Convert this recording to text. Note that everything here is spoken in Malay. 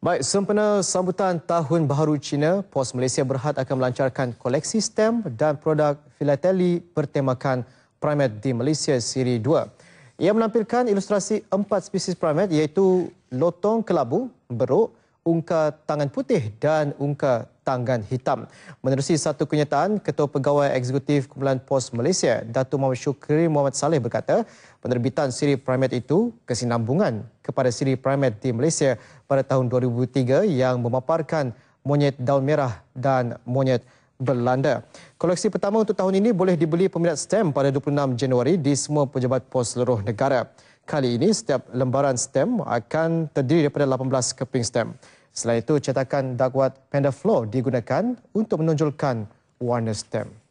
Baik, sempena sambutan Tahun Baharu Cina, Pos Malaysia Berhad akan melancarkan koleksi stem dan produk filateli bertemakan primat di Malaysia Siri 2. Ia menampilkan ilustrasi empat spesies primat, iaitu lotong kelabu, beruk, ungka tangan putih dan ungka tangan hitam. Menerusi satu kenyataan, Ketua Pegawai Eksekutif Kumpulan Pos Malaysia, Datuk Muhammad Syukri Muhammad Saleh berkata, penerbitan siri Primat itu kesinambungan kepada siri primate di Malaysia pada tahun 2003 yang memaparkan monyet daun merah dan monyet Belanda. Koleksi pertama untuk tahun ini boleh dibeli peminat stem pada 26 Januari di semua pejabat pos seluruh negara. Kali ini setiap lembaran stem akan terdiri daripada 18 keping stem Selain itu cetakan dakwat Panda Flow digunakan untuk menonjolkan warna stem